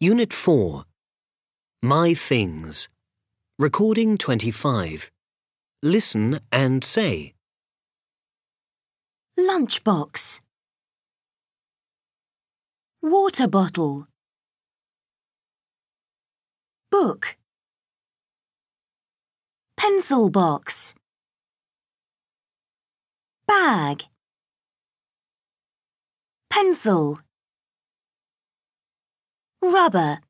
Unit 4 My Things Recording 25 Listen and say Lunchbox Water bottle Book Pencil box Bag Pencil Rubber.